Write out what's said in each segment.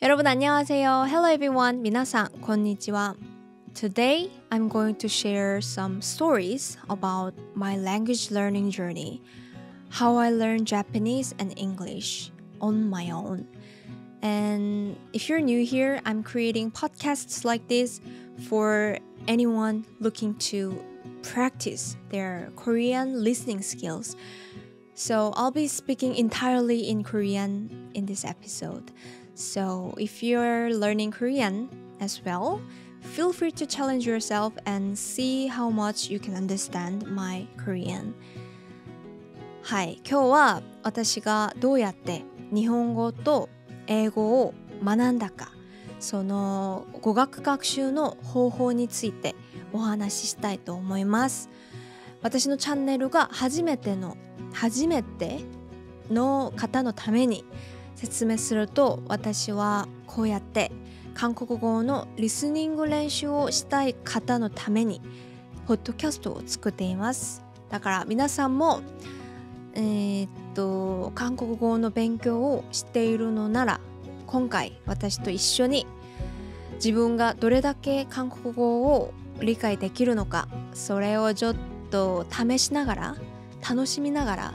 여러분 안녕하세요. Hello everyone. 미나상 konnichiwa. Today I'm going to share some stories about my language learning journey. How I learned Japanese and English on my own. And if you're new here, I'm creating podcasts like this for anyone looking to practice their Korean listening skills. So I'll be speaking entirely in Korean in this episode. So, if you're learning Korean as well, feel free to challenge yourself and see how much you can understand my Korean. はい、今日は私がどうやって日本語と英語を学んだか、その語学学習の方法についてお話ししたいと思います。私のチャンネルが初めての初めての方のために説明すると私はこうやって韓国語のリスニング練習をしたい方のためにポッドキャストを作っていますだから皆さんもえー、っと韓国語の勉強をしているのなら今回私と一緒に自分がどれだけ韓国語を理解できるのかそれをちょっと試しながら楽しみながら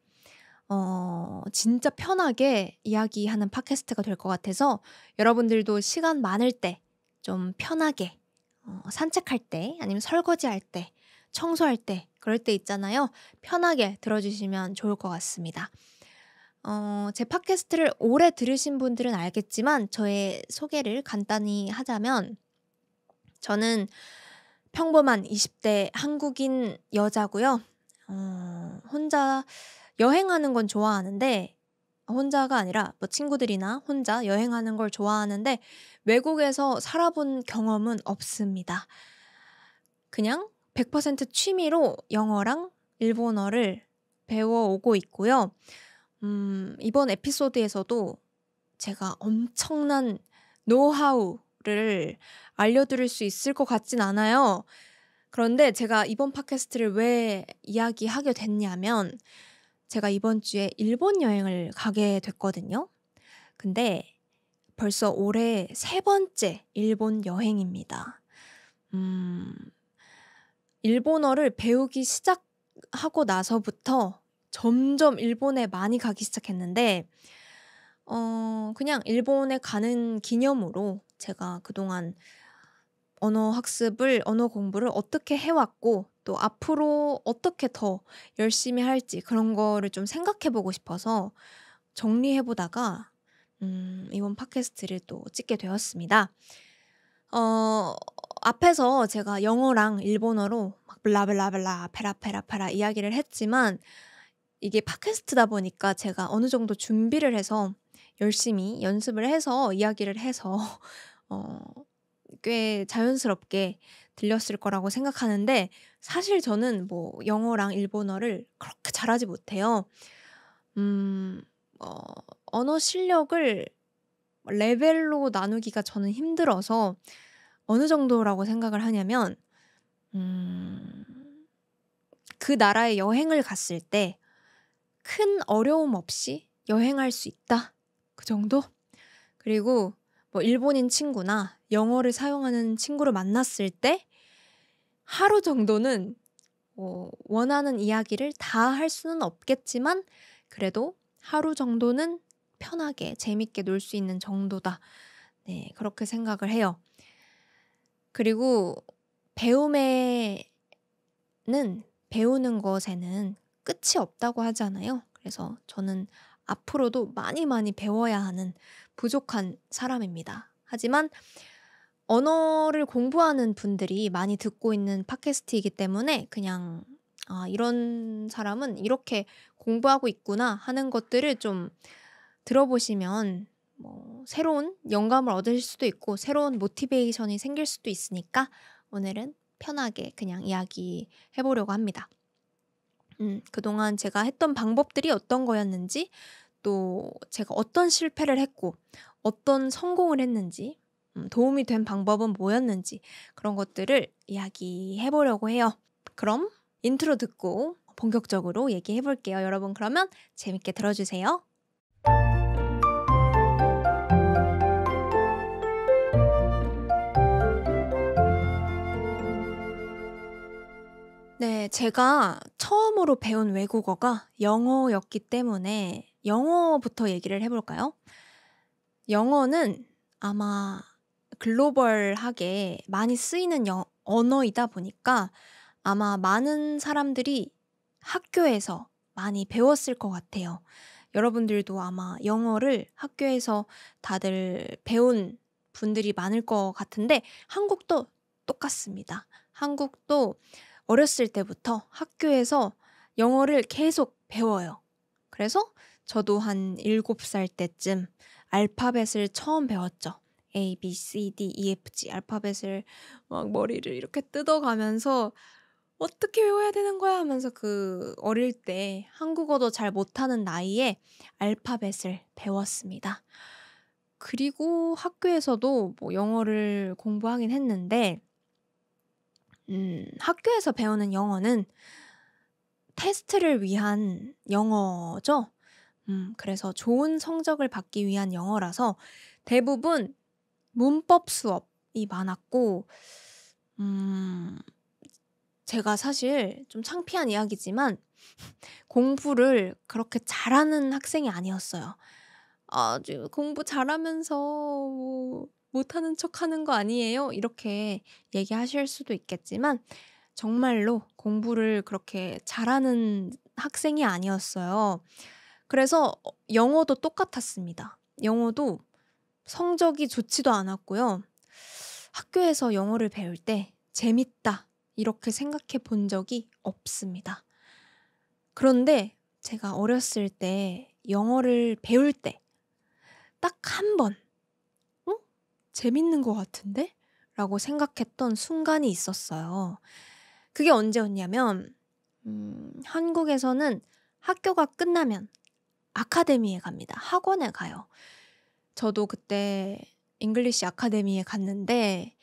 어, 진짜 편하게 이야기하는 팟캐스트가 될 것 같아서 여러분들도 시간 많을 때 좀 편하게 어, 산책할 때 아니면 설거지할 때 청소할 때 그럴 때 있잖아요. 편하게 들어주시면 좋을 것 같습니다. 어, 제 팟캐스트를 오래 들으신 분들은 알겠지만 저의 소개를 간단히 하자면 저는 평범한 20대 한국인 여자고요. 어, 혼자 여행하는 건 좋아하는데 혼자가 아니라 뭐 친구들이나 혼자 여행하는 걸 좋아하는데 외국에서 살아본 경험은 없습니다. 그냥 100% 취미로 영어랑 일본어를 배워오고 있고요. 음, 이번 에피소드에서도 제가 엄청난 노하우를 알려드릴 수 있을 것 같진 않아요. 그런데 제가 이번 팟캐스트를 왜 이야기하게 됐냐면 제가 이번 주에 일본 여행을 가게 됐거든요. 근데 벌써 올해 세 번째 일본 여행입니다. 음, 일본어를 배우기 시작하고 나서부터 점점 일본에 많이 가기 시작했는데, 어, 그냥 일본에 가는 기념으로 제가 그동안 언어 학습을, 언어 공부를 어떻게 해왔고, 또 앞으로 어떻게 더 열심히 할지 그런 거를 좀 생각해 보고 싶어서 정리해 보다가 음, 이번 팟캐스트를 또 찍게 되었습니다. 어, 앞에서 제가 영어랑 일본어로 막 블라블라블라 페라페라페라 이야기를 했지만 이게 팟캐스트다 보니까 제가 어느 정도 준비를 해서 열심히 연습을 해서 이야기를 해서 어, 꽤 자연스럽게 들렸을 거라고 생각하는데 사실 저는 뭐 영어랑 일본어를 그렇게 잘하지 못해요. 음, 어, 언어 실력을 레벨로 나누기가 저는 힘들어서 어느 정도라고 생각을 하냐면 음, 그 나라에 여행을 갔을 때 큰 어려움 없이 여행할 수 있다. 그 정도? 그리고 뭐 일본인 친구나 영어를 사용하는 친구를 만났을 때 하루 정도는 뭐 원하는 이야기를 다 할 수는 없겠지만 그래도 하루 정도는 편하게 재밌게 놀 수 있는 정도다. 네, 그렇게 생각을 해요. 그리고 배움에는 배우는 것에는 끝이 없다고 하잖아요. 그래서 저는 앞으로도 많이 많이 배워야 하는 부족한 사람입니다. 하지만 언어를 공부하는 분들이 많이 듣고 있는 팟캐스트이기 때문에 그냥 아, 이런 사람은 이렇게 공부하고 있구나 하는 것들을 좀 들어보시면 뭐 새로운 영감을 얻으실 수도 있고 새로운 모티베이션이 생길 수도 있으니까 오늘은 편하게 그냥 이야기 해보려고 합니다. 음, 그동안 제가 했던 방법들이 어떤 거였는지 또 제가 어떤 실패를 했고 어떤 성공을 했는지 음, 도움이 된 방법은 뭐였는지 그런 것들을 이야기해 보려고 해요. 그럼 인트로 듣고 본격적으로 얘기해 볼게요. 여러분 그러면 재밌게 들어주세요. 네, 제가 처음으로 배운 외국어가 영어였기 때문에 영어부터 얘기를 해볼까요? 영어는 아마 글로벌하게 많이 쓰이는 영, 언어이다 보니까 아마 많은 사람들이 학교에서 많이 배웠을 것 같아요. 여러분들도 아마 영어를 학교에서 다들 배운 분들이 많을 것 같은데 한국도 똑같습니다. 한국도 어렸을 때부터 학교에서 영어를 계속 배워요. 그래서 저도 한 7살 때쯤 알파벳을 처음 배웠죠. A, B, C, D, E, F, G 알파벳을 막 머리를 이렇게 뜯어가면서 어떻게 외워야 되는 거야 하면서 그 어릴 때 한국어도 잘 못하는 나이에 알파벳을 배웠습니다. 그리고 학교에서도 뭐 영어를 공부하긴 했는데, 음, 학교에서 배우는 영어는 테스트를 위한 영어죠. 음, 그래서 좋은 성적을 받기 위한 영어라서 대부분 문법 수업이 많았고, 음, 제가 사실 좀 창피한 이야기지만 공부를 그렇게 잘하는 학생이 아니었어요. 아주 공부 잘하면서 뭐 못하는 척 하는 거 아니에요? 이렇게 얘기하실 수도 있겠지만 정말로 공부를 그렇게 잘하는 학생이 아니었어요. 그래서 어, 영어도 똑같았습니다. 영어도 성적이 좋지도 않았고요. 학교에서 영어를 배울 때 재밌다 이렇게 생각해 본 적이 없습니다. 그런데 제가 어렸을 때 영어를 배울 때 딱 한 번, 어? 재밌는 것 같은데? 라고 생각했던 순간이 있었어요. 그게 언제였냐면, 음, 한국에서는 학교가 끝나면 아카데미에 갑니다. 학원에 가요. 저도 그때 잉글리시 아카데미에 갔는데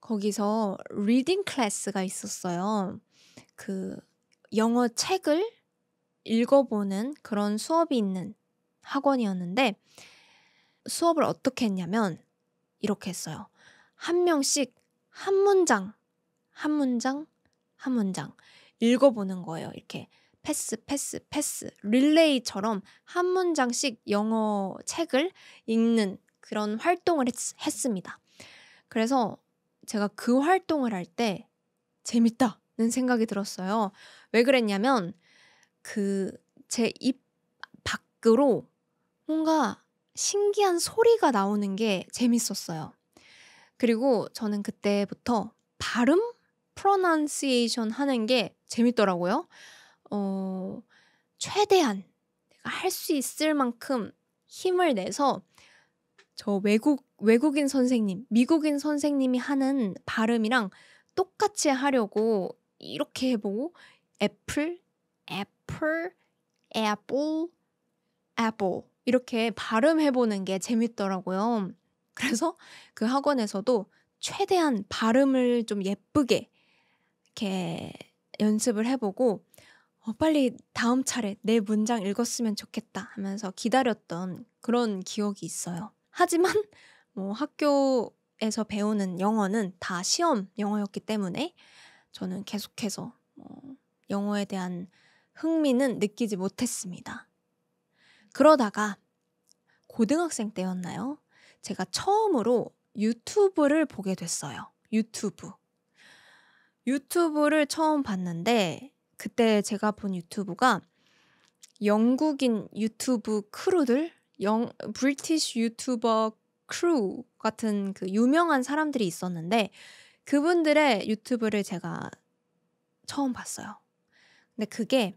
거기서 리딩 클래스가 있었어요. 그 영어 책을 읽어보는 그런 수업이 있는 학원이었는데 수업을 어떻게 했냐면 이렇게 했어요. 한 명씩 한 문장, 한 문장, 한 문장 읽어보는 거예요. 이렇게 패스, 패스, 패스, 릴레이처럼 한 문장씩 영어 책을 읽는 그런 활동을 했, 했습니다. 그래서 제가 그 활동을 할 때 재밌다는 생각이 들었어요. 왜 그랬냐면 그 제 입 밖으로 뭔가 신기한 소리가 나오는 게 재밌었어요. 그리고 저는 그때부터 발음, 프로난시에이션 하는 게 재밌더라고요. 어, 최대한 내가 할 수 있을 만큼 힘을 내서 저 외국 외국인 선생님, 미국인 선생님이 하는 발음이랑 똑같이 하려고 이렇게 해보고 애플, 애플, 애플, 애플 이렇게 발음해보는 게 재밌더라고요. 그래서 그 학원에서도 최대한 발음을 좀 예쁘게 이렇게 연습을 해보고 어, 빨리 다음 차례 내 문장 읽었으면 좋겠다 하면서 기다렸던 그런 기억이 있어요. 하지만 뭐 학교에서 배우는 영어는 다 시험 영어였기 때문에 저는 계속해서 뭐 영어에 대한 흥미는 느끼지 못했습니다. 그러다가 고등학생 때였나요? 제가 처음으로 유튜브를 보게 됐어요. 유튜브. 유튜브를 처음 봤는데 그때 제가 본 유튜브가 영국인 유튜브 크루들, 영 브리티시 유튜버 크루 같은 그 유명한 사람들이 있었는데 그분들의 유튜브를 제가 처음 봤어요. 근데 그게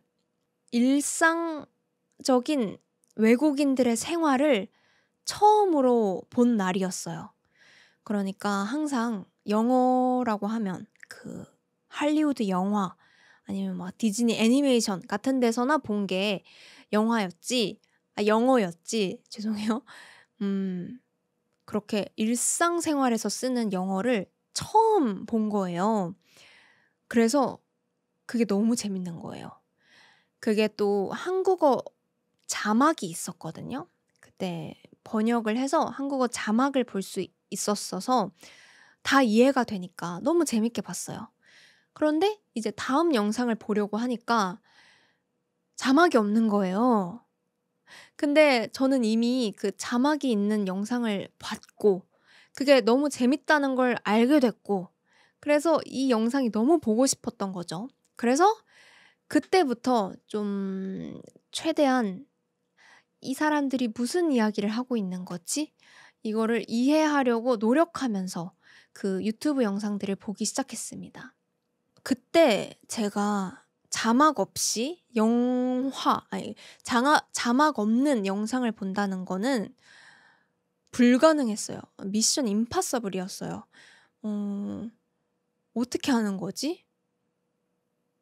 일상적인 외국인들의 생활을 처음으로 본 날이었어요. 그러니까 항상 영어라고 하면 그 할리우드 영화 아니면 막 디즈니 애니메이션 같은 데서나 본 게 영화였지, 아, 영어였지, 죄송해요. 음, 그렇게 일상생활에서 쓰는 영어를 처음 본 거예요. 그래서 그게 너무 재밌는 거예요. 그게 또 한국어 자막이 있었거든요. 그때 번역을 해서 한국어 자막을 볼 수 있었어서 다 이해가 되니까 너무 재밌게 봤어요. 그런데 이제 다음 영상을 보려고 하니까 자막이 없는 거예요. 근데 저는 이미 그 자막이 있는 영상을 봤고, 그게 너무 재밌다는 걸 알게 됐고, 그래서 이 영상이 너무 보고 싶었던 거죠. 그래서 그때부터 좀 최대한 이 사람들이 무슨 이야기를 하고 있는 거지? 이거를 이해하려고 노력하면서 그 유튜브 영상들을 보기 시작했습니다. 그때 제가 자막 없이 영화 아니 장하, 자막 없는 영상을 본다는 거는 불가능했어요. 미션 임파서블이었어요. 어, 어떻게 하는 거지?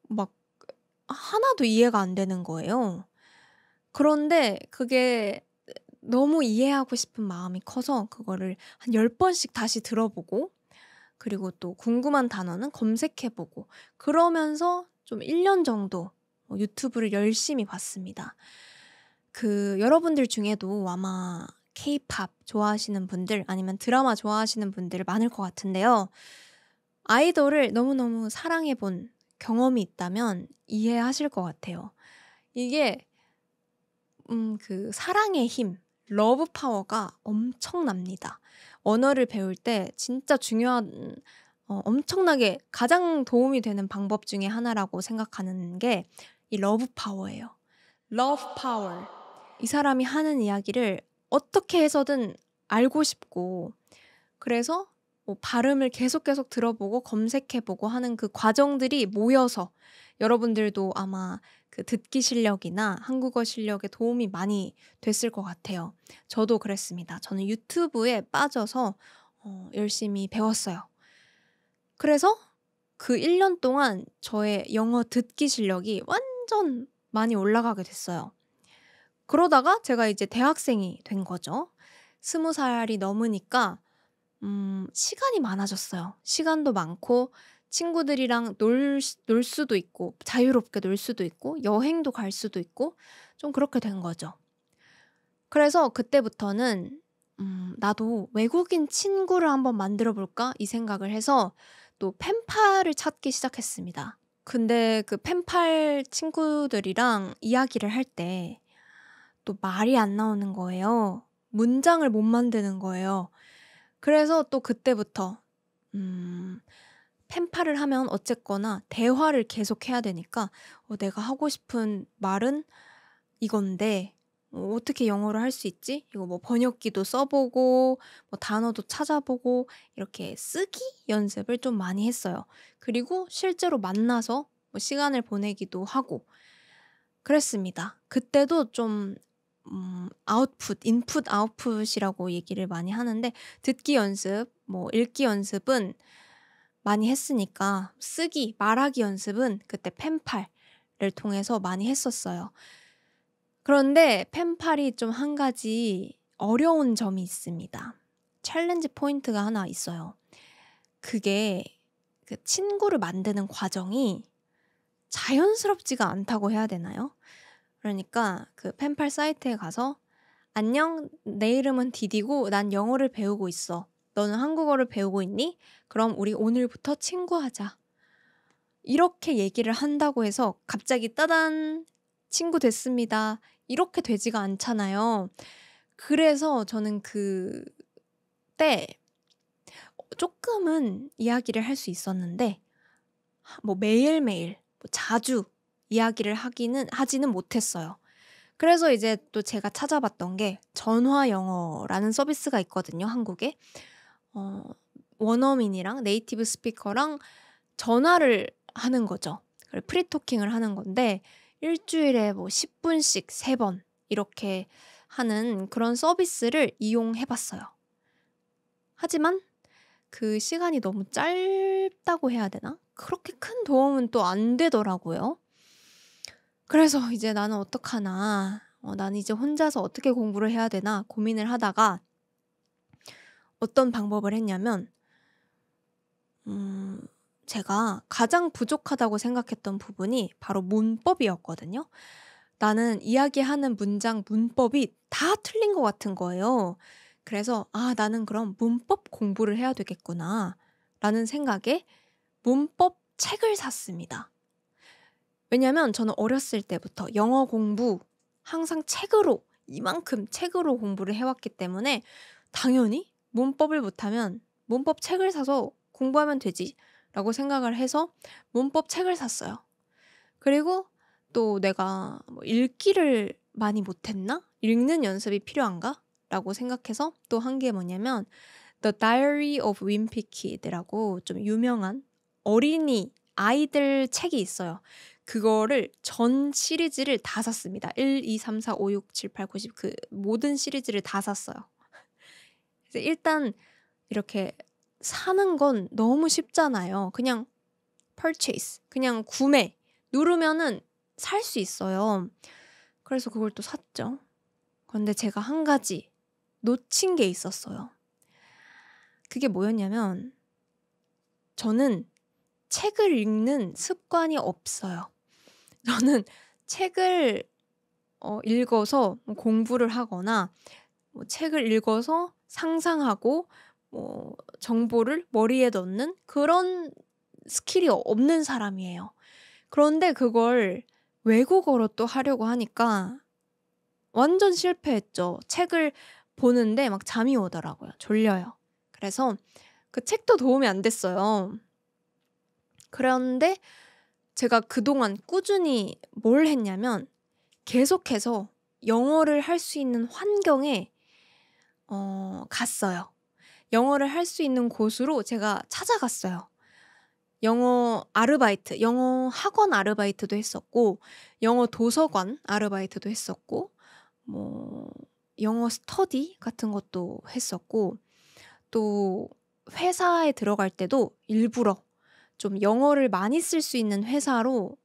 막 하나도 이해가 안 되는 거예요. 그런데 그게 너무 이해하고 싶은 마음이 커서 그거를 한 10번씩 다시 들어보고 그리고 또 궁금한 단어는 검색해보고 그러면서 좀 1년 정도 뭐 유튜브를 열심히 봤습니다. 그 여러분들 중에도 아마 케이팝 좋아하시는 분들 아니면 드라마 좋아하시는 분들 많을 것 같은데요. 아이돌을 너무너무 사랑해본 경험이 있다면 이해하실 것 같아요. 이게 음, 그 사랑의 힘, 러브 파워가 엄청납니다. 언어를 배울 때 진짜 중요한 어, 엄청나게 가장 도움이 되는 방법 중에 하나라고 생각하는 게 이 러브 파워예요. 러브 파워. 이 사람이 하는 이야기를 어떻게 해서든 알고 싶고 그래서 뭐 발음을 계속 계속 들어보고 검색해보고 하는 그 과정들이 모여서 여러분들도 아마 그 듣기 실력이나 한국어 실력에 도움이 많이 됐을 것 같아요. 저도 그랬습니다. 저는 유튜브에 빠져서 어, 열심히 배웠어요. 그래서 그 1년 동안 저의 영어 듣기 실력이 완전 많이 올라가게 됐어요. 그러다가 제가 이제 대학생이 된 거죠. 스무 살이 넘으니까 음, 시간이 많아졌어요. 시간도 많고 친구들이랑 놀, 놀 수도 있고 자유롭게 놀 수도 있고 여행도 갈 수도 있고 좀 그렇게 된 거죠. 그래서 그때부터는 음, 나도 외국인 친구를 한번 만들어 볼까 이 생각을 해서 또 펜팔을 찾기 시작했습니다. 근데 그 펜팔 친구들이랑 이야기를 할 때 또 말이 안 나오는 거예요. 문장을 못 만드는 거예요. 그래서 또 그때부터 음, 펜팔을 하면 어쨌거나 대화를 계속 해야 되니까 어, 내가 하고 싶은 말은 이건데 어, 어떻게 영어를 할 수 있지? 이거 뭐 번역기도 써보고 뭐 단어도 찾아보고 이렇게 쓰기 연습을 좀 많이 했어요. 그리고 실제로 만나서 뭐 시간을 보내기도 하고 그랬습니다. 그때도 좀 음, 아웃풋, 인풋, 아웃풋이라고 얘기를 많이 하는데 듣기 연습, 뭐 읽기 연습은 많이 했으니까 쓰기, 말하기 연습은 그때 펜팔을 통해서 많이 했었어요. 그런데 펜팔이 좀 한 가지 어려운 점이 있습니다. 챌린지 포인트가 하나 있어요. 그게 그 친구를 만드는 과정이 자연스럽지가 않다고 해야 되나요? 그러니까 그 펜팔 사이트에 가서 안녕 내 이름은 디디고 난 영어를 배우고 있어. 너는 한국어를 배우고 있니? 그럼 우리 오늘부터 친구하자. 이렇게 얘기를 한다고 해서 갑자기 따단 친구 됐습니다. 이렇게 되지가 않잖아요. 그래서 저는 그때 조금은 이야기를 할 수 있었는데 뭐 매일매일 뭐 자주 이야기를 하기는 하지는 못했어요. 그래서 이제 또 제가 찾아봤던 게 전화 영어라는 서비스가 있거든요, 한국에. 어, 원어민이랑 네이티브 스피커랑 전화를 하는 거죠. 프리토킹을 하는 건데 일주일에 뭐 10분씩 3번 이렇게 하는 그런 서비스를 이용해 봤어요. 하지만 그 시간이 너무 짧다고 해야 되나? 그렇게 큰 도움은 또 안 되더라고요. 그래서 이제 나는 어떡하나, 어, 난 이제 혼자서 어떻게 공부를 해야 되나 고민을 하다가 어떤 방법을 했냐면, 음, 제가 가장 부족하다고 생각했던 부분이 바로 문법이었거든요. 나는 이야기하는 문장 문법이 다 틀린 것 같은 거예요. 그래서, 아, 나는 그럼 문법 공부를 해야 되겠구나. 라는 생각에 문법 책을 샀습니다. 왜냐하면 저는 어렸을 때부터 영어 공부 항상 책으로 이만큼 책으로 공부를 해왔기 때문에 당연히 문법을 못하면 문법 책을 사서 공부하면 되지 라고 생각을 해서 문법 책을 샀어요. 그리고 또 내가 뭐 읽기를 많이 못했나? 읽는 연습이 필요한가? 라고 생각해서 또 한 게 뭐냐면 The Diary of Wimpy Kid라고 좀 유명한 어린이 아이들 책이 있어요. 그거를 전 시리즈를 다 샀습니다. 1, 2, 3, 4, 5, 6, 7, 8, 9, 10. 그 모든 시리즈를 다 샀어요. 그래서 일단 이렇게 사는 건 너무 쉽잖아요. 그냥 purchase, 그냥 구매 누르면은 살 수 있어요. 그래서 그걸 또 샀죠. 그런데 제가 한 가지 놓친 게 있었어요. 그게 뭐였냐면 저는 책을 읽는 습관이 없어요. 저는 책을 어, 읽어서 뭐 공부를 하거나 뭐 책을 읽어서 상상하고 뭐 정보를 머리에 넣는 그런 스킬이 없는 사람이에요. 그런데 그걸 외국어로 또 하려고 하니까 완전 실패했죠. 책을 보는데 막 잠이 오더라고요. 졸려요. 그래서 그 책도 도움이 안 됐어요. 그런데 제가 그동안 꾸준히 뭘 했냐면 계속해서 영어를 할 수 있는 환경에 어, 갔어요. 영어를 할 수 있는 곳으로 제가 찾아갔어요. 영어 아르바이트, 영어 학원 아르바이트도 했었고, 영어 도서관 아르바이트도 했었고, 뭐, 영어 스터디 같은 것도 했었고, 또 회사에 들어갈 때도 일부러 좀 영어를 많이 쓸 수 있는 회사로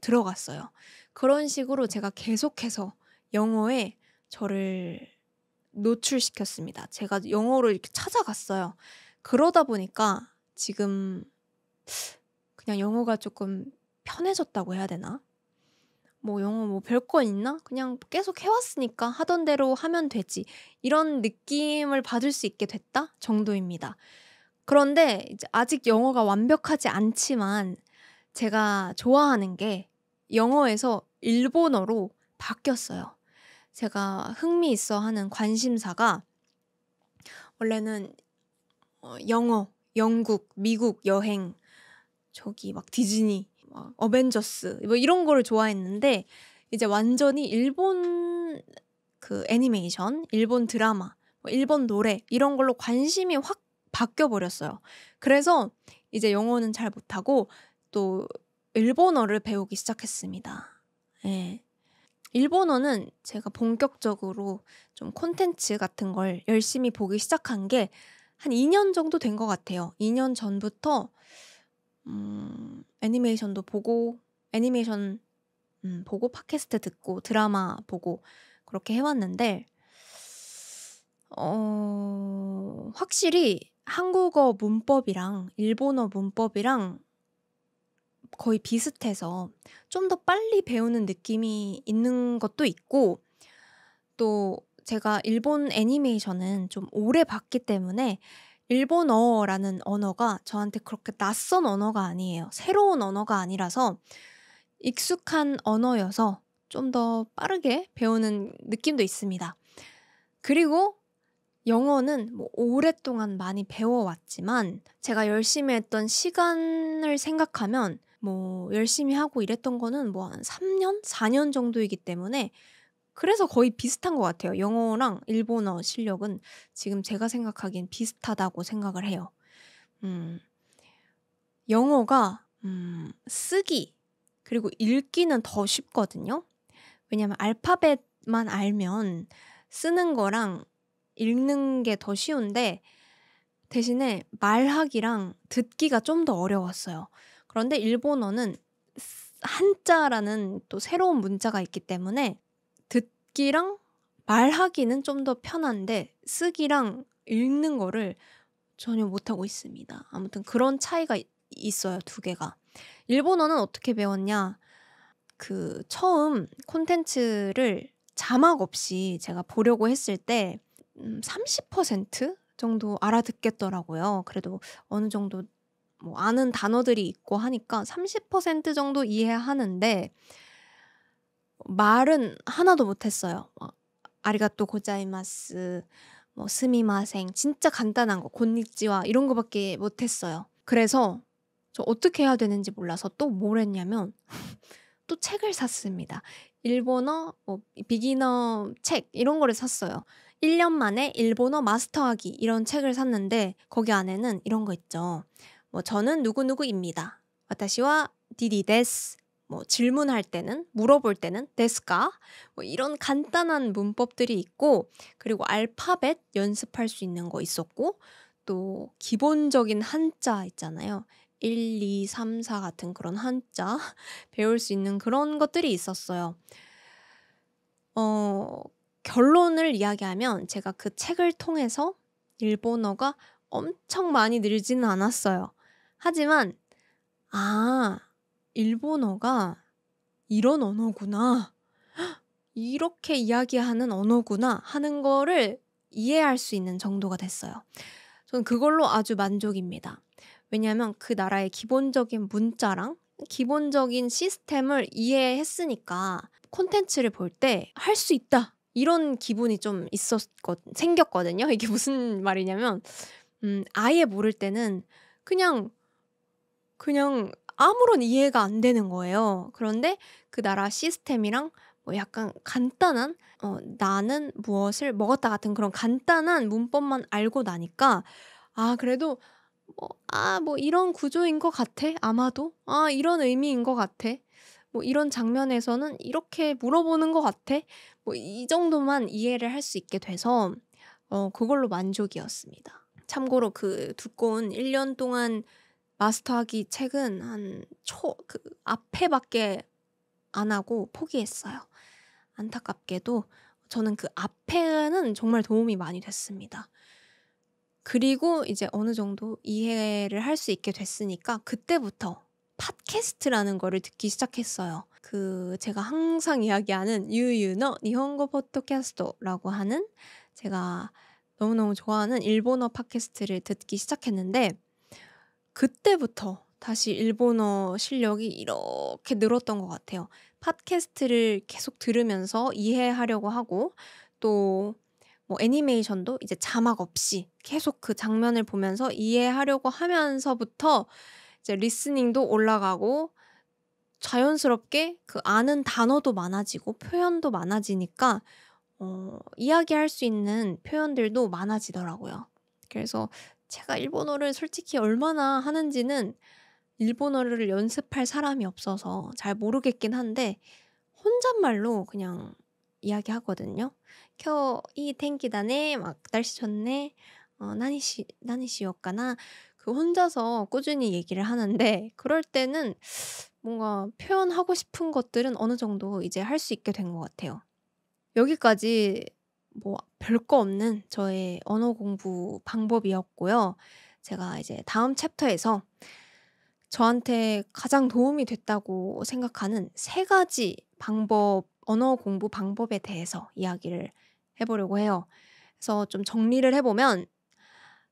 들어갔어요. 그런 식으로 제가 계속해서 영어에 저를 노출시켰습니다. 제가 영어로 이렇게 찾아갔어요. 그러다 보니까 지금 그냥 영어가 조금 편해졌다고 해야 되나? 뭐 영어 뭐 별건 있나? 그냥 계속 해왔으니까 하던 대로 하면 되지. 이런 느낌을 받을 수 있게 됐다 정도입니다. 그런데 아직 영어가 완벽하지 않지만 제가 좋아하는 게 영어에서 일본어로 바뀌었어요. 제가 흥미 있어 하는 관심사가 원래는 어, 영어, 영국, 미국 여행, 저기 막 디즈니, 막 어벤져스 뭐 이런 거를 좋아했는데 이제 완전히 일본 그 애니메이션, 일본 드라마, 뭐 일본 노래 이런 걸로 관심이 확 바뀌어 버렸어요. 그래서 이제 영어는 잘 못하고 또 일본어를 배우기 시작했습니다. 예. 일본어는 제가 본격적으로 좀 콘텐츠 같은 걸 열심히 보기 시작한 게 한 2년 정도 된 것 같아요. 2년 전부터 음, 애니메이션도 보고 애니메이션 음, 보고 팟캐스트 듣고 드라마 보고 그렇게 해왔는데 어, 확실히 한국어 문법이랑 일본어 문법이랑 거의 비슷해서 좀 더 빨리 배우는 느낌이 있는 것도 있고 또 제가 일본 애니메이션은 좀 오래 봤기 때문에 일본어라는 언어가 저한테 그렇게 낯선 언어가 아니에요. 새로운 언어가 아니라서 익숙한 언어여서 좀 더 빠르게 배우는 느낌도 있습니다. 그리고 영어는 뭐 오랫동안 많이 배워왔지만 제가 열심히 했던 시간을 생각하면 뭐 열심히 하고 이랬던 거는 뭐 한 3년, 4년 정도이기 때문에 그래서 거의 비슷한 것 같아요. 영어랑 일본어 실력은 지금 제가 생각하기엔 비슷하다고 생각을 해요. 음, 영어가 음, 쓰기 그리고 읽기는 더 쉽거든요. 왜냐하면 알파벳만 알면 쓰는 거랑 읽는 게 더 쉬운데 대신에 말하기랑 듣기가 좀 더 어려웠어요. 그런데 일본어는 한자라는 또 새로운 문자가 있기 때문에 듣기랑 말하기는 좀 더 편한데 쓰기랑 읽는 거를 전혀 못하고 있습니다. 아무튼 그런 차이가 있어요, 두 개가. 일본어는 어떻게 배웠냐? 그 처음 콘텐츠를 자막 없이 제가 보려고 했을 때 음, 30% 정도 알아듣겠더라고요. 그래도 어느 정도 뭐 아는 단어들이 있고 하니까 30% 정도 이해하는데 말은 하나도 못했어요. 뭐 아리가또 고자이마스, 뭐 스미마생, 진짜 간단한 거, 곤니찌와 이런 거밖에 못했어요. 그래서 저 어떻게 해야 되는지 몰라서 또 뭘 했냐면 또 책을 샀습니다. 일본어, 뭐 비기너 책 이런 거를 샀어요. 1년 만에 일본어 마스터하기 이런 책을 샀는데 거기 안에는 이런 거 있죠. 뭐 저는 누구누구입니다. 私와 디디 데스. 뭐 질문할 때는 물어볼 때는 데스까 뭐 이런 간단한 문법들이 있고 그리고 알파벳 연습할 수 있는 거 있었고 또 기본적인 한자 있잖아요. 1, 2, 3, 4 같은 그런 한자 배울 수 있는 그런 것들이 있었어요. 어, 결론을 이야기하면 제가 그 책을 통해서 일본어가 엄청 많이 늘지는 않았어요. 하지만 아, 일본어가 이런 언어구나. 이렇게 이야기하는 언어구나 하는 거를 이해할 수 있는 정도가 됐어요. 저는 그걸로 아주 만족입니다. 왜냐하면 그 나라의 기본적인 문자랑 기본적인 시스템을 이해했으니까 콘텐츠를 볼 때 할 수 있다 이런 기분이 좀 있었거 생겼거든요. 이게 무슨 말이냐면 음, 아예 모를 때는 그냥 그냥 아무런 이해가 안 되는 거예요. 그런데 그 나라 시스템이랑 뭐 약간 간단한 어, 나는 무엇을 먹었다 같은 그런 간단한 문법만 알고 나니까 아 그래도 뭐 아, 뭐 이런 구조인 것 같아 아마도 아 이런 의미인 것 같아 뭐 이런 장면에서는 이렇게 물어보는 것 같아 뭐이 정도만 이해를 할 수 있게 돼서 어, 그걸로 만족이었습니다. 참고로 그 두꺼운 1년 동안 마스터하기 책은 한 초 그 앞에밖에 안 하고 포기했어요. 안타깝게도 저는 그 앞에는 정말 도움이 많이 됐습니다. 그리고 이제 어느 정도 이해를 할 수 있게 됐으니까 그때부터 팟캐스트라는 거를 듣기 시작했어요. 그 제가 항상 이야기하는 유유너 니혼고 포토캐스토라고 하는 제가 너무너무 좋아하는 일본어 팟캐스트를 듣기 시작했는데 그때부터 다시 일본어 실력이 이렇게 늘었던 것 같아요. 팟캐스트를 계속 들으면서 이해하려고 하고 또뭐 애니메이션도 이제 자막 없이 계속 그 장면을 보면서 이해하려고 하면서부터 이제 리스닝도 올라가고 자연스럽게 그 아는 단어도 많아지고 표현도 많아지니까 어, 이야기할 수 있는 표현들도 많아지더라고요. 그래서 제가 일본어를 솔직히 얼마나 하는지는 일본어를 연습할 사람이 없어서 잘 모르겠긴 한데 혼잣말로 그냥 이야기하거든요. 겨이 텐기다네 막 날씨 좋네. 어, 나니시 나니시였까나 그 혼자서 꾸준히 얘기를 하는데 그럴 때는 뭔가 표현하고 싶은 것들은 어느 정도 이제 할 수 있게 된 것 같아요. 여기까지 뭐 별거 없는 저의 언어 공부 방법이었고요. 제가 이제 다음 챕터에서 저한테 가장 도움이 됐다고 생각하는 세 가지 방법, 언어 공부 방법에 대해서 이야기를 해보려고 해요. 그래서 좀 정리를 해보면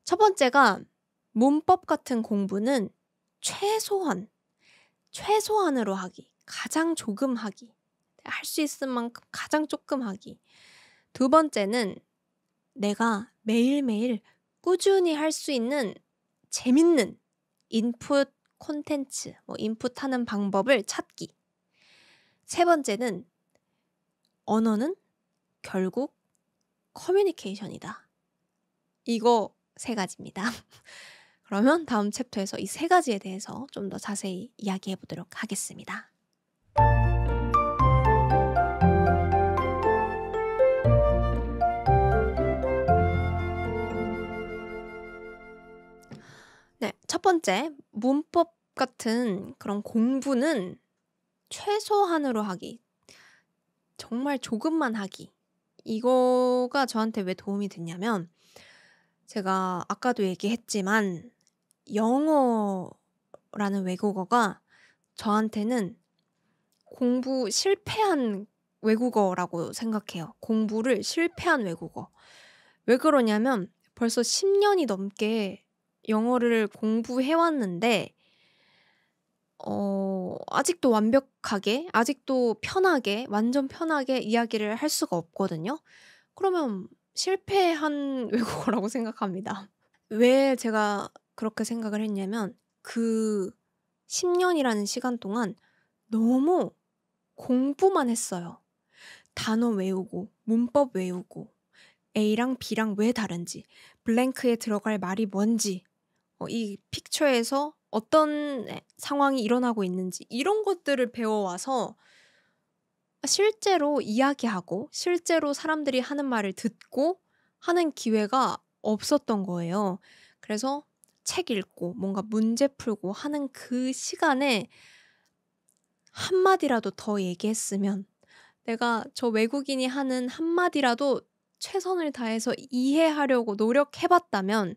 첫 번째가 문법 같은 공부는 최소한 최소한으로 하기, 가장 조금 하기, 할 수 있을 만큼 가장 조금 하기. 두 번째는 내가 매일매일 꾸준히 할 수 있는 재밌는 인풋 콘텐츠, 뭐 인풋하는 방법을 찾기. 세 번째는 언어는 결국 커뮤니케이션이다. 이거 세 가지입니다. 그러면 다음 챕터에서 이 세 가지에 대해서 좀 더 자세히 이야기해 보도록 하겠습니다. 네, 첫 번째 문법 같은 그런 공부는 최소한으로 하기, 정말 조금만 하기. 이거가 저한테 왜 도움이 됐냐면 제가 아까도 얘기했지만 영어라는 외국어가 저한테는 공부 실패한 외국어라고 생각해요. 공부를 실패한 외국어. 왜 그러냐면 벌써 10년이 넘게 영어를 공부해왔는데, 어, 아직도 완벽하게, 아직도 편하게, 완전 편하게 이야기를 할 수가 없거든요. 그러면 실패한 외국어라고 생각합니다. 왜 제가 그렇게 생각을 했냐면 그 10년이라는 시간 동안 너무 공부만 했어요. 단어 외우고, 문법 외우고, A랑 B랑 왜 다른지, 블랭크에 들어갈 말이 뭔지, 어, 이 픽처에서 어떤 상황이 일어나고 있는지, 이런 것들을 배워와서 실제로 이야기하고, 실제로 사람들이 하는 말을 듣고 하는 기회가 없었던 거예요. 그래서 책 읽고 뭔가 문제 풀고 하는 그 시간에 한마디라도 더 얘기했으면 내가 저 외국인이 하는 한마디라도 최선을 다해서 이해하려고 노력해봤다면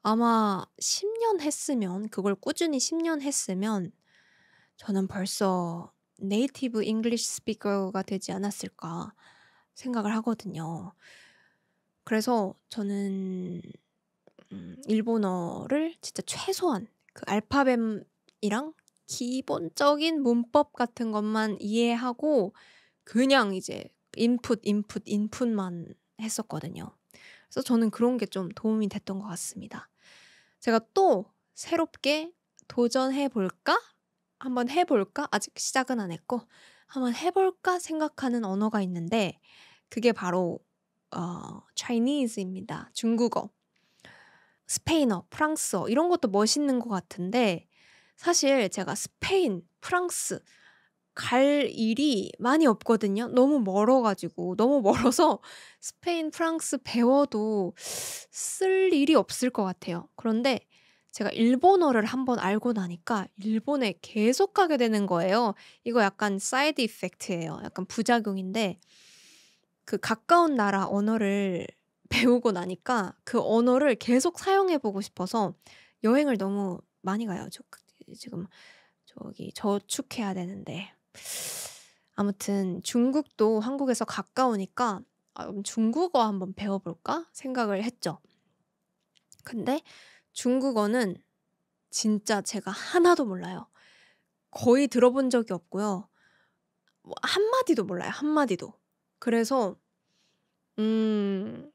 아마 10년 했으면 그걸 꾸준히 10년 했으면 저는 벌써 네이티브 잉글리시 스피커가 되지 않았을까 생각을 하거든요. 그래서 저는 음, 일본어를 진짜 최소한 그 알파벳이랑 기본적인 문법 같은 것만 이해하고 그냥 이제 인풋 인풋 인풋만 했었거든요. 그래서 저는 그런 게 좀 도움이 됐던 것 같습니다. 제가 또 새롭게 도전해 볼까? 한번 해 볼까? 아직 시작은 안 했고 한번 해 볼까 생각하는 언어가 있는데 그게 바로 어, Chinese입니다. 중국어. 스페인어, 프랑스어 이런 것도 멋있는 것 같은데 사실 제가 스페인, 프랑스 갈 일이 많이 없거든요. 너무 멀어가지고 너무 멀어서 스페인, 프랑스 배워도 쓸 일이 없을 것 같아요. 그런데 제가 일본어를 한번 알고 나니까 일본에 계속 가게 되는 거예요. 이거 약간 사이드 이펙트예요. 약간 부작용인데 그 가까운 나라 언어를 배우고 나니까 그 언어를 계속 사용해 보고 싶어서 여행을 너무 많이 가요. 저, 그 지금 저기 저축해야 되는데 아무튼 중국도 한국에서 가까우니까 아, 중국어 한번 배워볼까 생각을 했죠. 근데 중국어는 진짜 제가 하나도 몰라요. 거의 들어본 적이 없고요. 뭐 한마디도 몰라요. 한마디도. 그래서 음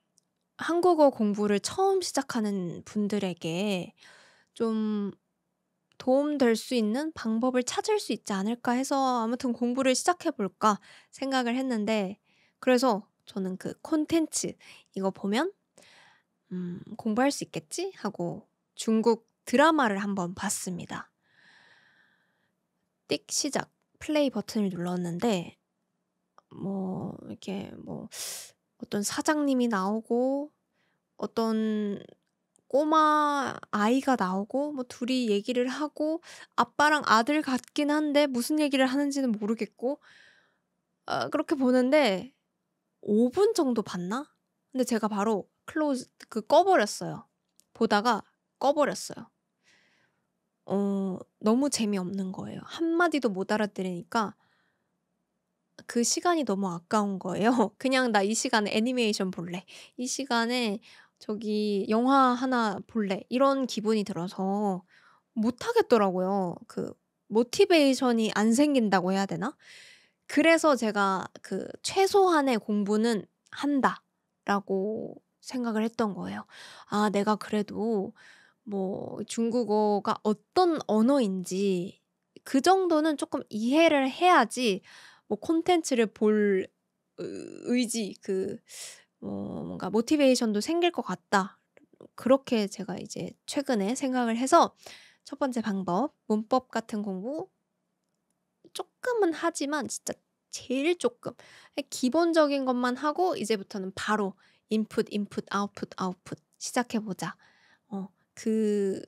한국어 공부를 처음 시작하는 분들에게 좀 도움될 수 있는 방법을 찾을 수 있지 않을까 해서 아무튼 공부를 시작해 볼까 생각을 했는데 그래서 저는 그 콘텐츠 이거 보면 음, 공부할 수 있겠지 하고 중국 드라마를 한번 봤습니다. 띡 시작 플레이 버튼을 눌렀는데 뭐 이렇게 뭐 어떤 사장님이 나오고 어떤 꼬마 아이가 나오고 뭐 둘이 얘기를 하고 아빠랑 아들 같긴 한데 무슨 얘기를 하는지는 모르겠고 어, 그렇게 보는데 5분 정도 봤나? 근데 제가 바로 클로즈 그 꺼버렸어요. 보다가 꺼버렸어요. 어, 너무 재미없는 거예요. 한마디도 못 알아들으니까 그 시간이 너무 아까운 거예요. 그냥 나 이 시간에 애니메이션 볼래. 이 시간에 저기 영화 하나 볼래. 이런 기분이 들어서 못 하겠더라고요. 그 모티베이션이 안 생긴다고 해야 되나? 그래서 제가 그 최소한의 공부는 한다라고 생각을 했던 거예요. 아, 내가 그래도 뭐 중국어가 어떤 언어인지 그 정도는 조금 이해를 해야지 뭐 콘텐츠를 볼 의지 그뭐 어, 뭔가 모티베이션도 생길 것 같다. 그렇게 제가 이제 최근에 생각을 해서 첫 번째 방법 문법 같은 공부 조금은 하지만 진짜 제일 조금 기본적인 것만 하고 이제부터는 바로 인풋 인풋 아웃풋 아웃풋 시작해 보자. 어, 그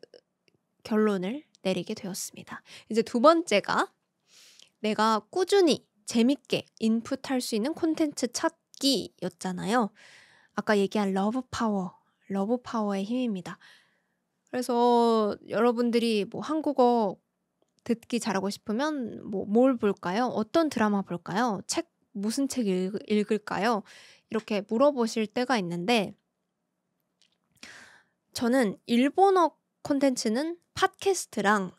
결론을 내리게 되었습니다. 이제 두 번째가 내가 꾸준히 재밌게 인풋할 수 있는 콘텐츠 찾기였잖아요. 아까 얘기한 러브 파워, 러브 파워의 힘입니다. 그래서 여러분들이 뭐 한국어 듣기 잘하고 싶으면 뭐 뭘 볼까요? 어떤 드라마 볼까요? 책 무슨 책 읽, 을까요 이렇게 물어보실 때가 있는데 저는 일본어 콘텐츠는 팟캐스트랑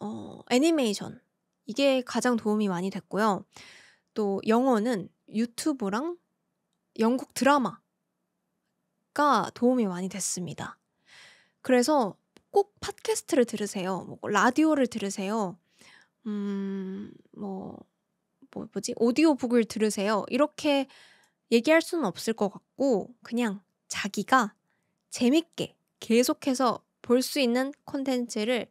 어, 애니메이션 이게 가장 도움이 많이 됐고요. 또 영어는 유튜브랑 영국 드라마가 도움이 많이 됐습니다. 그래서 꼭 팟캐스트를 들으세요. 뭐 라디오를 들으세요. 음, 뭐, 뭐, 뭐지? 오디오북을 들으세요. 이렇게 얘기할 수는 없을 것 같고, 그냥 자기가 재밌게 계속해서 볼 수 있는 콘텐츠를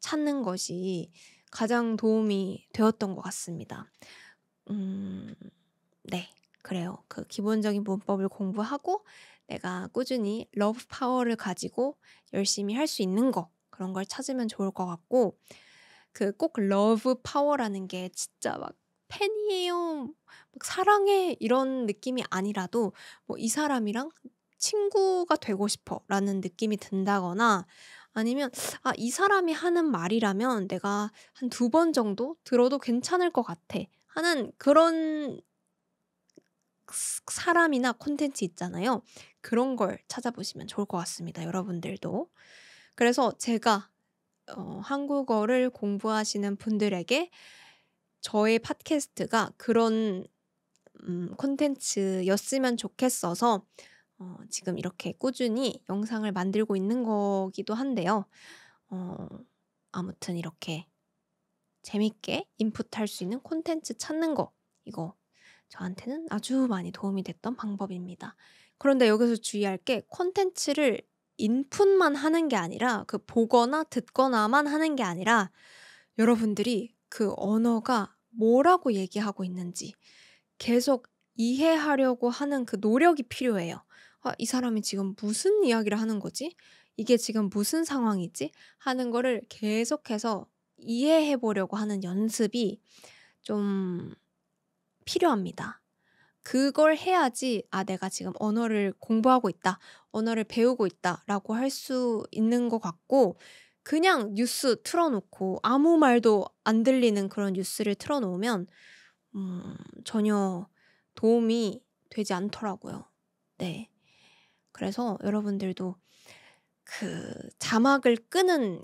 찾는 것이 가장 도움이 되었던 것 같습니다. 음, 네, 그래요. 그 기본적인 문법을 공부하고 내가 꾸준히 러브 파워를 가지고 열심히 할 수 있는 거 그런 걸 찾으면 좋을 것 같고 그 꼭 러브 파워라는 게 진짜 막 팬이에요, 막 사랑해 이런 느낌이 아니라도 뭐 이 사람이랑 친구가 되고 싶어라는 느낌이 든다거나 아니면 아, 이 사람이 하는 말이라면 내가 한 두 번 정도 들어도 괜찮을 것 같아 하는 그런 사람이나 콘텐츠 있잖아요. 그런 걸 찾아보시면 좋을 것 같습니다. 여러분들도. 그래서 제가 어, 한국어를 공부하시는 분들에게 저의 팟캐스트가 그런 음, 콘텐츠였으면 좋겠어서 어, 지금 이렇게 꾸준히 영상을 만들고 있는 거기도 한데요. 어, 아무튼 이렇게 재밌게 인풋할 수 있는 콘텐츠 찾는 거 이거 저한테는 아주 많이 도움이 됐던 방법입니다. 그런데 여기서 주의할 게 콘텐츠를 인풋만 하는 게 아니라 그 보거나 듣거나만 하는 게 아니라 여러분들이 그 언어가 뭐라고 얘기하고 있는지 계속 이해하려고 하는 그 노력이 필요해요. 아, 이 사람이 지금 무슨 이야기를 하는 거지? 이게 지금 무슨 상황이지? 하는 거를 계속해서 이해해 보려고 하는 연습이 좀 필요합니다. 그걸 해야지, 아, 내가 지금 언어를 공부하고 있다, 언어를 배우고 있다, 라고 할 수 있는 것 같고, 그냥 뉴스 틀어놓고 아무 말도 안 들리는 그런 뉴스를 틀어놓으면, 음, 전혀 도움이 되지 않더라고요. 네. 그래서 여러분들도 그 자막을 끄는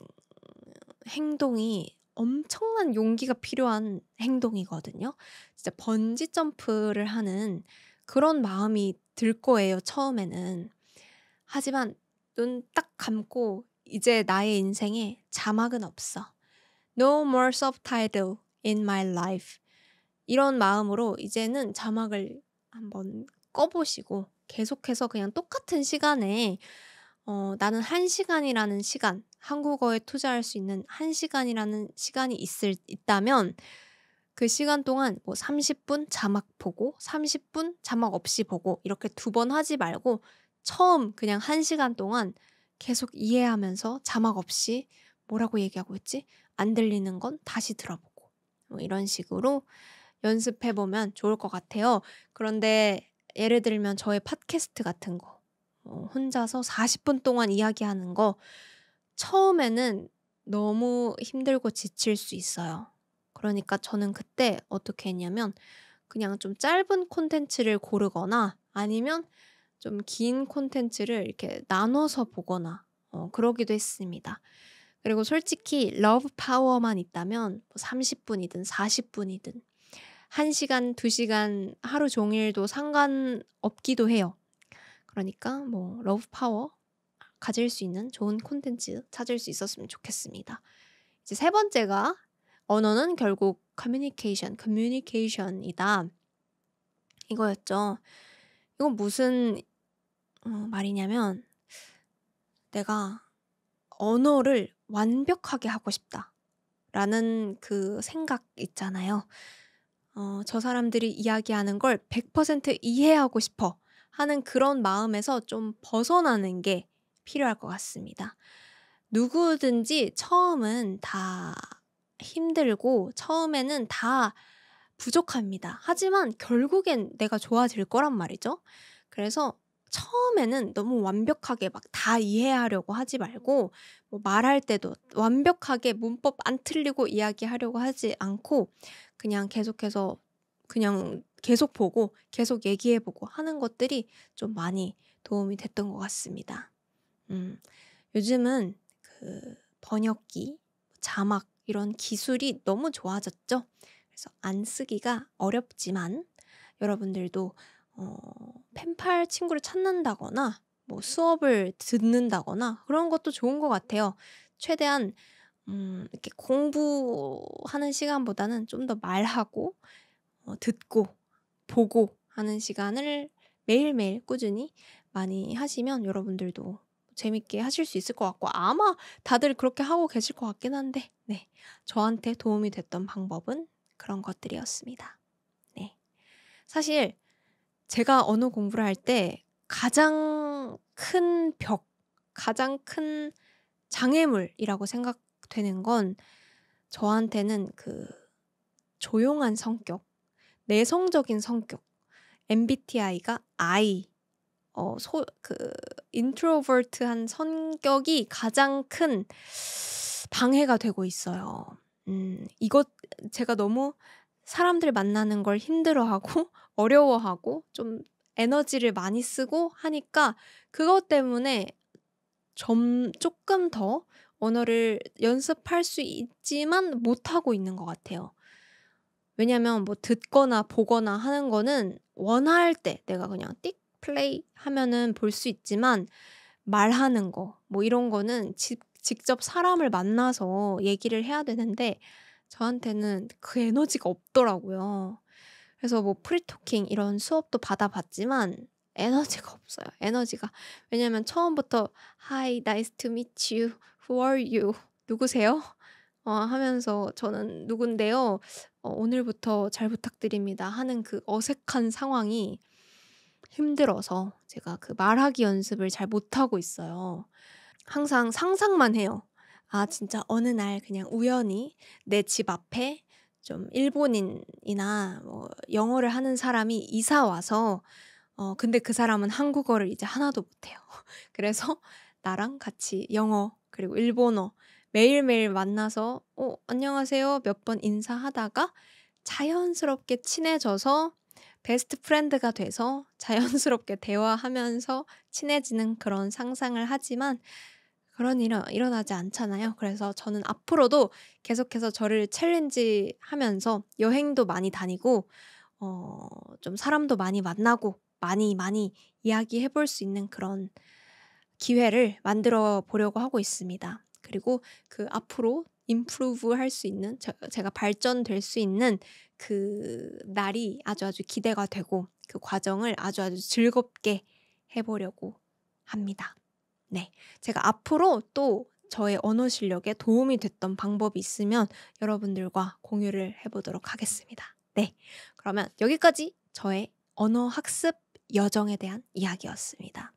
행동이 엄청난 용기가 필요한 행동이거든요. 진짜 번지 점프를 하는 그런 마음이 들 거예요, 처음에는. 하지만 눈 딱 감고 이제 나의 인생에 자막은 없어. No more subtitle in my life. 이런 마음으로 이제는 자막을 한번 꺼보시고 계속해서 그냥 똑같은 시간에 어, 나는 한 시간이라는 시간, 한국어에 투자할 수 있는 한 시간이라는 시간이 있을, 있다면 그 시간 동안 뭐 30분 자막 보고 30분 자막 없이 보고 이렇게 두 번 하지 말고 처음 그냥 한 시간 동안 계속 이해하면서 자막 없이 뭐라고 얘기하고 있지? 안 들리는 건 다시 들어보고 뭐 이런 식으로 연습해보면 좋을 것 같아요. 그런데 예를 들면 저의 팟캐스트 같은 거 어, 혼자서 40분 동안 이야기하는 거 처음에는 너무 힘들고 지칠 수 있어요. 그러니까 저는 그때 어떻게 했냐면 그냥 좀 짧은 콘텐츠를 고르거나 아니면 좀 긴 콘텐츠를 이렇게 나눠서 보거나 어, 그러기도 했습니다. 그리고 솔직히 러브 파워만 있다면 뭐 30분이든 40분이든 1시간, 2시간 하루 종일도 상관없기도 해요. 그러니까 뭐 러브 파워 가질 수 있는 좋은 콘텐츠 찾을 수 있었으면 좋겠습니다. 이제 세 번째가 언어는 결국 커뮤니케이션, 커뮤니케이션이다. 이거였죠. 이건 무슨 어, 말이냐면 내가 언어를 완벽하게 하고 싶다. 라는 그 생각 있잖아요. 어, 저 사람들이 이야기하는 걸 100% 이해하고 싶어 하는 그런 마음에서 좀 벗어나는 게 필요할 것 같습니다. 누구든지 처음은 다 힘들고 처음에는 다 부족합니다. 하지만 결국엔 내가 좋아질 거란 말이죠. 그래서 처음에는 너무 완벽하게 막 다 이해하려고 하지 말고 뭐 말할 때도 완벽하게 문법 안 틀리고 이야기하려고 하지 않고 그냥 계속해서 그냥 계속 보고 계속 얘기해 보고 하는 것들이 좀 많이 도움이 됐던 것 같습니다. 음, 요즘은 그 번역기, 자막 이런 기술이 너무 좋아졌죠. 그래서 안 쓰기가 어렵지만 여러분들도 어, 펜팔 친구를 찾는다거나 뭐 수업을 듣는다거나 그런 것도 좋은 것 같아요. 최대한 음, 이렇게 공부하는 시간보다는 좀 더 말하고 어, 듣고 보고 하는 시간을 매일매일 꾸준히 많이 하시면 여러분들도 재밌게 하실 수 있을 것 같고 아마 다들 그렇게 하고 계실 것 같긴 한데 네 저한테 도움이 됐던 방법은 그런 것들이었습니다. 네 사실 제가 언어 공부를 할 때 가장 큰 벽, 가장 큰 장애물이라고 생각 되는 건 저한테는 그 조용한 성격, 내성적인 성격, MBTI가 I, 어, 소, 그, 인트로버트한 성격이 가장 큰 방해가 되고 있어요. 음, 이것 제가 너무 사람들 만나는 걸 힘들어하고 어려워하고 좀 에너지를 많이 쓰고 하니까 그것 때문에 점 조금 더 언어를 연습할 수 있지만 못하고 있는 것 같아요. 왜냐면 뭐 듣거나 보거나 하는 거는 원할 때 내가 그냥 띡 플레이 하면은 볼 수 있지만 말하는 거 뭐 이런 거는 지, 직접 사람을 만나서 얘기를 해야 되는데 저한테는 그 에너지가 없더라고요. 그래서 뭐 프리토킹 이런 수업도 받아봤지만 에너지가 없어요. 에너지가 왜냐면 처음부터 Hi, nice to meet you Who are you? 누구세요? 어, 하면서 저는 누군데요. 어, 오늘부터 잘 부탁드립니다. 하는 그 어색한 상황이 힘들어서 제가 그 말하기 연습을 잘 못하고 있어요. 항상 상상만 해요. 아, 진짜 어느 날 그냥 우연히 내 집 앞에 좀 일본인이나 뭐 영어를 하는 사람이 이사 와서 어, 근데 그 사람은 한국어를 이제 하나도 못해요. 그래서 나랑 같이 영어 그리고 일본어 매일매일 만나서 어, 안녕하세요 몇 번 인사하다가 자연스럽게 친해져서 베스트 프렌드가 돼서 자연스럽게 대화하면서 친해지는 그런 상상을 하지만 그런 일은 일어나지 않잖아요. 그래서 저는 앞으로도 계속해서 저를 챌린지 하면서 여행도 많이 다니고, 어, 좀 사람도 많이 만나고, 많이 많이 이야기해 볼수 있는 그런 기회를 만들어 보려고 하고 있습니다. 그리고 그 앞으로 인프루브 할 수 있는 저, 제가 발전될 수 있는 그 날이 아주 아주 기대가 되고 그 과정을 아주 아주 즐겁게 해보려고 합니다. 네. 제가 앞으로 또 저의 언어 실력에 도움이 됐던 방법이 있으면 여러분들과 공유를 해보도록 하겠습니다. 네. 그러면 여기까지 저의 언어 학습 여정에 대한 이야기였습니다.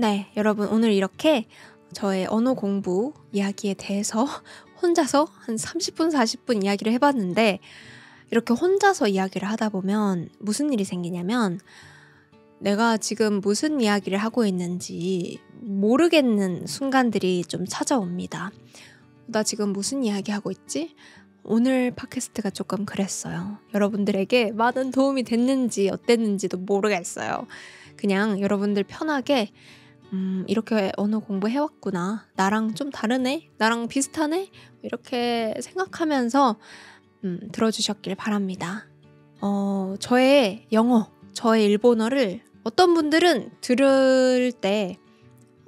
네, 여러분 오늘 이렇게 저의 언어 공부 이야기에 대해서 혼자서 한 30분, 40분 이야기를 해봤는데 이렇게 혼자서 이야기를 하다 보면 무슨 일이 생기냐면 내가 지금 무슨 이야기를 하고 있는지 모르겠는 순간들이 좀 찾아옵니다. 나 지금 무슨 이야기 하고 있지? 오늘 팟캐스트가 조금 그랬어요. 여러분들에게 많은 도움이 됐는지 어땠는지도 모르겠어요. 그냥 여러분들 편하게 음, 이렇게 언어 공부해왔구나. 나랑 좀 다르네? 나랑 비슷하네? 이렇게 생각하면서 음, 들어주셨길 바랍니다. 어, 저의 영어, 저의 일본어를 어떤 분들은 들을 때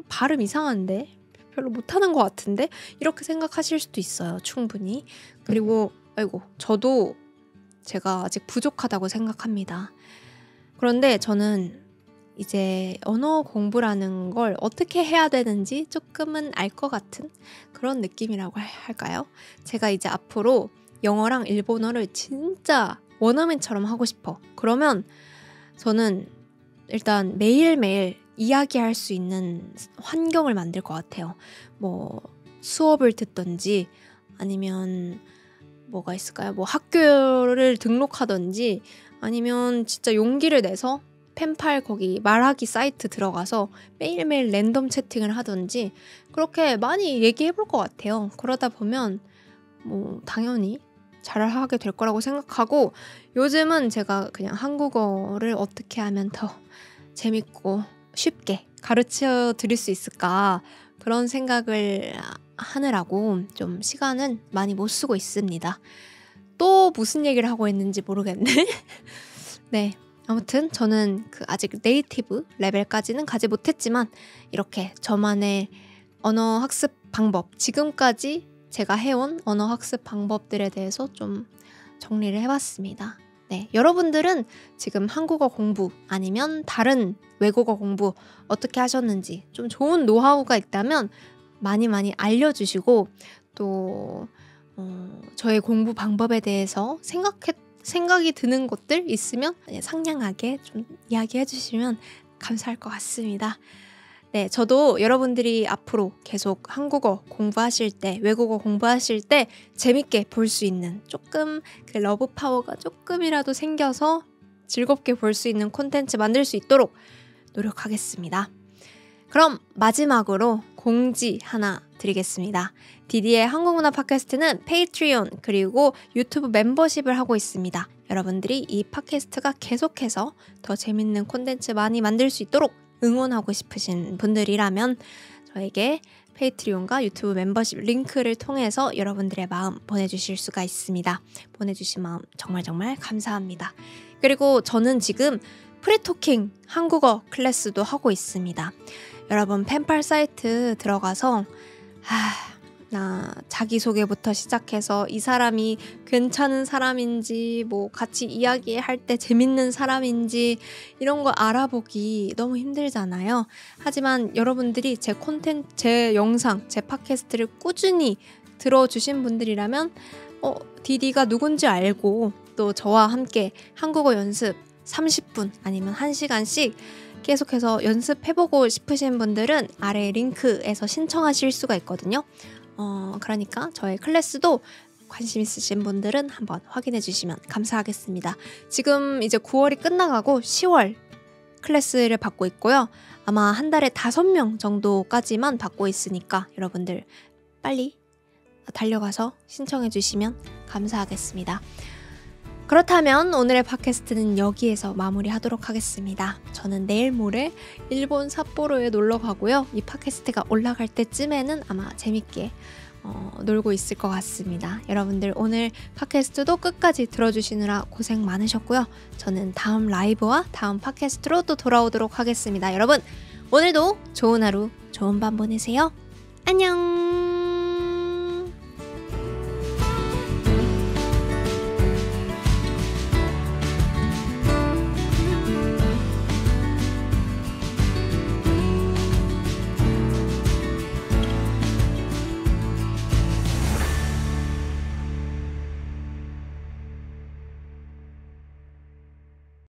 발음 이상한데? 별로 못하는 것 같은데? 이렇게 생각하실 수도 있어요. 충분히. 그리고, 아이고, 저도 제가 아직 부족하다고 생각합니다. 그런데 저는 이제 언어 공부라는 걸 어떻게 해야 되는지 조금은 알 것 같은 그런 느낌이라고 할까요? 제가 이제 앞으로 영어랑 일본어를 진짜 원어민처럼 하고 싶어. 그러면 저는 일단 매일매일 이야기할 수 있는 환경을 만들 것 같아요. 뭐 수업을 듣던지 아니면 뭐가 있을까요? 뭐 학교를 등록하던지 아니면 진짜 용기를 내서 펜팔 거기 말하기 사이트 들어가서 매일매일 랜덤 채팅을 하든지 그렇게 많이 얘기해 볼 것 같아요. 그러다 보면 뭐 당연히 잘 하게 될 거라고 생각하고 요즘은 제가 그냥 한국어를 어떻게 하면 더 재밌고 쉽게 가르쳐 드릴 수 있을까 그런 생각을 하느라고 좀 시간은 많이 못 쓰고 있습니다. 또 무슨 얘기를 하고 있는지 모르겠네. 네. 아무튼 저는 그 아직 네이티브 레벨까지는 가지 못했지만 이렇게 저만의 언어 학습 방법 지금까지 제가 해온 언어 학습 방법들에 대해서 좀 정리를 해봤습니다. 네, 여러분들은 지금 한국어 공부 아니면 다른 외국어 공부 어떻게 하셨는지 좀 좋은 노하우가 있다면 많이 많이 알려주시고 또 어, 저의 공부 방법에 대해서 생각했 생각이 드는 것들 있으면 예, 상냥하게 좀 이야기해 주시면 감사할 것 같습니다. 네, 저도 여러분들이 앞으로 계속 한국어 공부하실 때, 외국어 공부하실 때 재밌게 볼 수 있는 조금 그 러브 파워가 조금이라도 생겨서 즐겁게 볼 수 있는 콘텐츠 만들 수 있도록 노력하겠습니다. 그럼 마지막으로 공지 하나 드리겠습니다. 디디의 한국문화 팟캐스트는 페이트리온 그리고 유튜브 멤버십을 하고 있습니다. 여러분들이 이 팟캐스트가 계속해서 더 재밌는 콘텐츠 많이 만들 수 있도록 응원하고 싶으신 분들이라면 저에게 페이트리온과 유튜브 멤버십 링크를 통해서 여러분들의 마음 보내주실 수가 있습니다. 보내주신 마음 정말 정말 감사합니다. 그리고 저는 지금 프리토킹 한국어 클래스도 하고 있습니다. 여러분 펜팔 사이트 들어가서 하... 나 자기소개부터 시작해서 이 사람이 괜찮은 사람인지 뭐 같이 이야기할 때 재밌는 사람인지 이런 거 알아보기 너무 힘들잖아요. 하지만 여러분들이 제 콘텐츠, 제 영상, 제 팟캐스트를 꾸준히 들어주신 분들이라면 어, 디디가 누군지 알고 또 저와 함께 한국어 연습 30분 아니면 1시간씩 계속해서 연습해보고 싶으신 분들은 아래 링크에서 신청하실 수가 있거든요. 어, 그러니까 저의 클래스도 관심 있으신 분들은 한번 확인해 주시면 감사하겠습니다. 지금 이제 9월이 끝나가고 10월 클래스를 받고 있고요. 아마 한 달에 5명 정도까지만 받고 있으니까 여러분들 빨리 달려가서 신청해 주시면 감사하겠습니다. 그렇다면 오늘의 팟캐스트는 여기에서 마무리하도록 하겠습니다. 저는 내일 모레 일본 삿포로에 놀러 가고요. 이 팟캐스트가 올라갈 때쯤에는 아마 재밌게 어, 놀고 있을 것 같습니다. 여러분들 오늘 팟캐스트도 끝까지 들어주시느라 고생 많으셨고요. 저는 다음 라이브와 다음 팟캐스트로 또 돌아오도록 하겠습니다. 여러분 오늘도 좋은 하루, 좋은 밤 보내세요. 안녕!